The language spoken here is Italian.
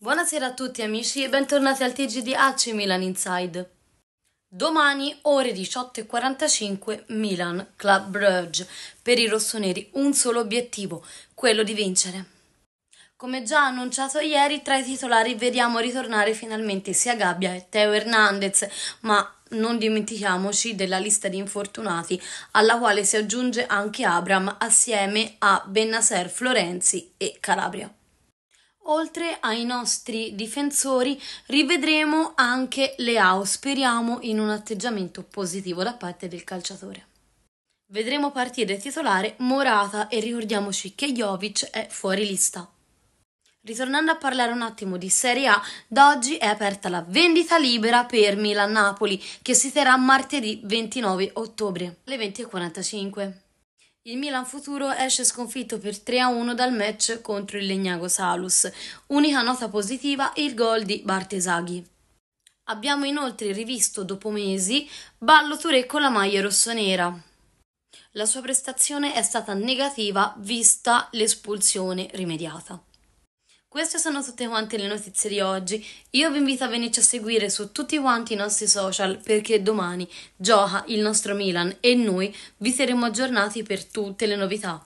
Buonasera a tutti amici e bentornati al TG di AC Milan Inside. Domani ore 18.45 Milan Club Brugge. Per i rossoneri un solo obiettivo, quello di vincere. Come già annunciato ieri, tra i titolari vediamo ritornare finalmente sia Gabbia che Teo Hernandez, ma non dimentichiamoci della lista di infortunati, alla quale si aggiunge anche Abram assieme a Bennaser, Florenzi e Calabria. Oltre ai nostri difensori rivedremo anche Leao, speriamo in un atteggiamento positivo da parte del calciatore. Vedremo partire titolare Morata e ricordiamoci che Jovic è fuori lista. Ritornando a parlare un attimo di Serie A, da oggi è aperta la vendita libera per Milan-Napoli che si terrà martedì 29 ottobre alle 20.45. Il Milan futuro esce sconfitto per 3-1 dal match contro il Legnago Salus. Unica nota positiva il gol di Bartesaghi. Abbiamo inoltre rivisto dopo mesi Ballo Touré con la maglia rossonera. La sua prestazione è stata negativa vista l'espulsione rimediata. Queste sono tutte quante le notizie di oggi. Io vi invito a venirci a seguire su tutti quanti i nostri social perché domani gioca il nostro Milan e noi vi saremo aggiornati per tutte le novità.